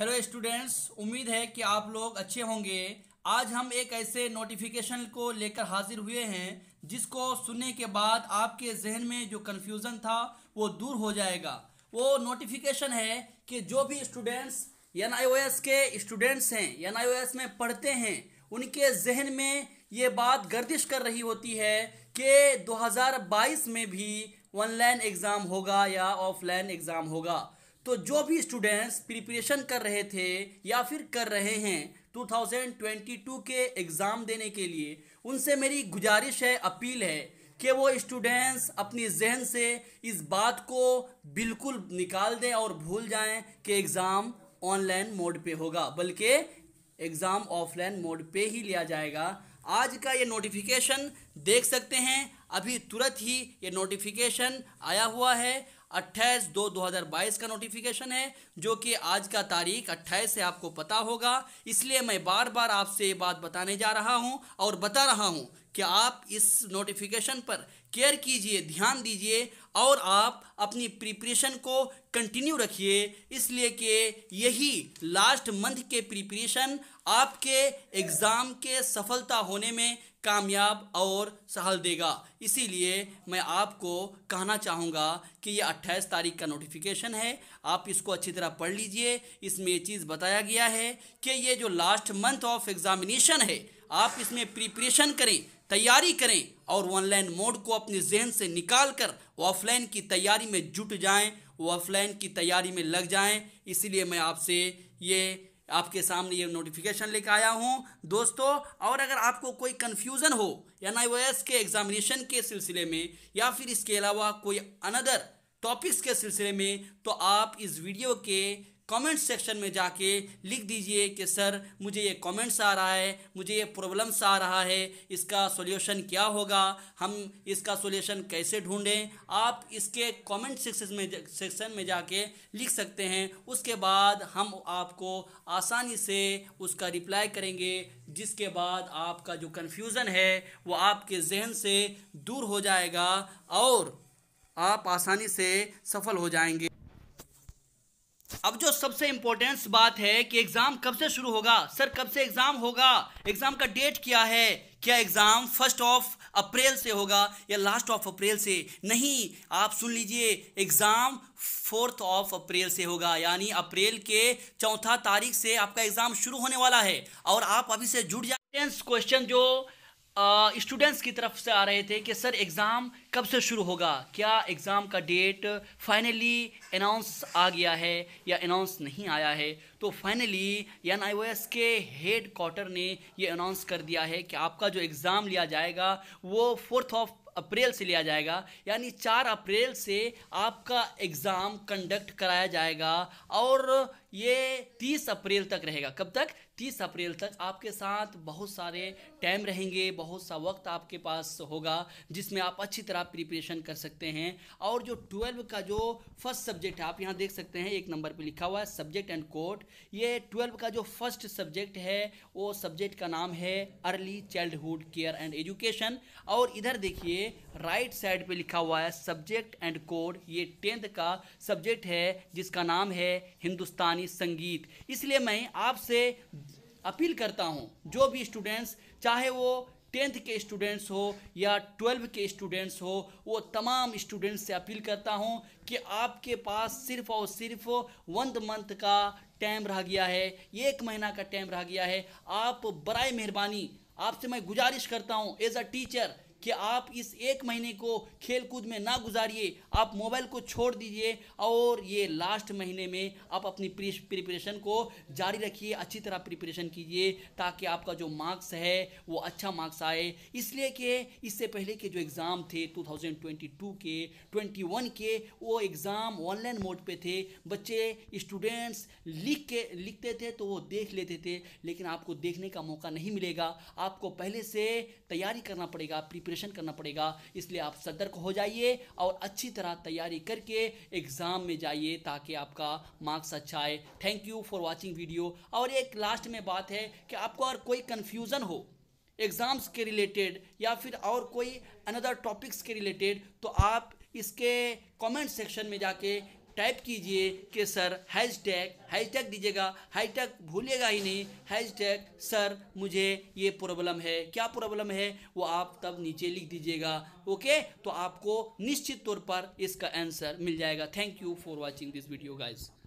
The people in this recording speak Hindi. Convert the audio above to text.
हेलो स्टूडेंट्स उम्मीद है कि आप लोग अच्छे होंगे आज हम एक ऐसे नोटिफिकेशन को लेकर हाजिर हुए हैं जिसको सुनने के बाद आपके जहन में जो कन्फ्यूज़न था वो दूर हो जाएगा वो नोटिफिकेशन है कि जो भी स्टूडेंट्स एन के स्टूडेंट्स हैं एन में पढ़ते हैं उनके जहन में ये बात गर्दिश कर रही होती है कि दो में भी ऑनलाइन एग्ज़ाम होगा या ऑफलाइन एग्ज़ाम होगा तो जो भी स्टूडेंट्स प्रिपरेशन कर रहे थे या फिर कर रहे हैं 2022 के एग्ज़ाम देने के लिए उनसे मेरी गुजारिश है अपील है कि वो स्टूडेंट्स अपनी जहन से इस बात को बिल्कुल निकाल दें और भूल जाएं कि एग्ज़ाम ऑनलाइन मोड पे होगा बल्कि एग्ज़ाम ऑफलाइन मोड पे ही लिया जाएगा आज का ये नोटिफिकेशन देख सकते हैं अभी तुरंत ही ये नोटिफिकेशन आया हुआ है अट्ठाईस दो दो हज़ार बाईस का नोटिफिकेशन है जो कि आज का तारीख अट्ठाईस से आपको पता होगा इसलिए मैं बार बार आपसे ये बात बताने जा रहा हूँ और बता रहा हूँ कि आप इस नोटिफिकेशन पर केयर कीजिए ध्यान दीजिए और आप अपनी प्रिपरेशन को कंटिन्यू रखिए इसलिए कि यही लास्ट मंथ के प्रिपरेशन आपके एग्ज़ाम के सफलता होने में कामयाब और सहल देगा इसीलिए मैं आपको कहना चाहूँगा कि ये 28 तारीख का नोटिफिकेशन है आप इसको अच्छी तरह पढ़ लीजिए इसमें ये चीज़ बताया गया है कि ये जो लास्ट मंथ ऑफ एग्ज़ामिनेशन है आप इसमें प्रिपरेशन करें तैयारी करें और ऑनलाइन मोड को अपने जहन से निकाल कर ऑफलाइन की तैयारी में जुट जाएं ऑफलाइन की तैयारी में लग जाएं इसलिए मैं आपसे ये आपके सामने ये नोटिफिकेशन लेकर आया हूँ दोस्तों और अगर आपको कोई कन्फ्यूज़न हो एन के एग्ज़ामिनेशन के सिलसिले में या फिर इसके अलावा कोई अनदर टॉपिक्स के सिलसिले में तो आप इस वीडियो के कमेंट सेक्शन में जाके लिख दीजिए कि सर मुझे ये कमेंट्स आ रहा है मुझे ये प्रॉब्लम्स आ रहा है इसका सोल्यूशन क्या होगा हम इसका सोल्यूशन कैसे ढूंढें आप इसके कमेंट सेक्शन में सेक्शन में जाके लिख सकते हैं उसके बाद हम आपको आसानी से उसका रिप्लाई करेंगे जिसके बाद आपका जो कन्फ्यूज़न है वो आपके जहन से दूर हो जाएगा और आप आसानी से सफल हो जाएंगे अब जो सबसे इम्पोर्टेंट बात है कि एग्जाम कब से शुरू होगा सर कब से एग्जाम होगा एग्जाम का डेट क्या है क्या एग्ज़ाम फर्स्ट ऑफ अप्रैल से होगा या लास्ट ऑफ अप्रैल से नहीं आप सुन लीजिए एग्ज़ाम फोर्थ ऑफ अप्रैल से होगा यानी अप्रैल के चौथा तारीख से आपका एग्ज़ाम शुरू होने वाला है और आप अभी से जुड़ जाए क्वेश्चन जो स्टूडेंट्स की तरफ से आ रहे थे कि सर एग्ज़ाम कब से शुरू होगा क्या एग्ज़ाम का डेट फाइनली अनाउंस आ गया है या अनाउंस नहीं आया है तो फाइनली एन आई के हेड क्वार्टर ने ये अनाउंस कर दिया है कि आपका जो एग्ज़ाम लिया जाएगा वो फोर्थ ऑफ अप्रैल से लिया जाएगा यानी चार अप्रैल से आपका एग्ज़ाम कंडक्ट कराया जाएगा और ये तीस अप्रैल तक रहेगा कब तक तीस अप्रैल तक आपके साथ बहुत सारे टाइम रहेंगे बहुत सा वक्त आपके पास होगा जिसमें आप अच्छी तरह प्रिपरेशन कर सकते हैं और जो ट्वेल्व का जो फर्स्ट सब्जेक्ट है आप यहाँ देख सकते हैं एक नंबर पे लिखा हुआ है सब्जेक्ट एंड कोर्ट ये ट्वेल्व का जो फर्स्ट सब्जेक्ट है वो सब्जेक्ट का नाम है early childhood care and education और इधर देखिए राइट साइड पे लिखा हुआ है सब्जेक्ट एंड कोड ये टेंथ का सब्जेक्ट है जिसका नाम है हिंदुस्तानी संगीत इसलिए मैं आपसे अपील करता हूँ जो भी स्टूडेंट्स चाहे वो टेंथ के स्टूडेंट्स हो या ट्वेल्व के स्टूडेंट्स हो वो तमाम स्टूडेंट्स से अपील करता हूँ कि आपके पास सिर्फ और सिर्फ वन मंथ का टाइम रह गया है एक महीना का टाइम रह गया है आप बरए मेहरबानी आपसे मैं गुजारिश करता हूँ एज अ टीचर कि आप इस एक महीने को खेल कूद में ना गुजारिए आप मोबाइल को छोड़ दीजिए और ये लास्ट महीने में आप अपनी प्रिपरेशन को जारी रखिए अच्छी तरह प्रिपरेशन कीजिए ताकि आपका जो मार्क्स है वो अच्छा मार्क्स आए इसलिए कि इससे पहले के जो एग्ज़ाम थे 2022 के 21 के वो एग्ज़ाम ऑनलाइन मोड पे थे बच्चे स्टूडेंट्स लिख के लिखते थे तो वो देख लेते थे लेकिन आपको देखने का मौका नहीं मिलेगा आपको पहले से तैयारी करना पड़ेगा प्रिपरेशन प्रिपरेशन करना पड़ेगा इसलिए आप सतर्क हो जाइए और अच्छी तरह तैयारी करके एग्ज़ाम में जाइए ताकि आपका मार्क्स अच्छा आए thank you for watching video और एक लास्ट में बात है कि आपको अगर कोई कन्फ्यूज़न हो एग्ज़ाम्स के रिलेटेड या फिर और कोई अनदर टॉपिक्स के रिलेटेड तो आप इसके कमेंट सेक्शन में जाके टाइप कीजिए कि sir hashtag hashtag दीजिएगा हैज टैग भूलिएगा ही नहीं हैज टैग सर मुझे ये प्रॉब्लम है क्या प्रॉब्लम है वो आप तब नीचे लिख दीजिएगा ओके तो आपको निश्चित तौर पर इसका आंसर मिल जाएगा thank you for watching this video guys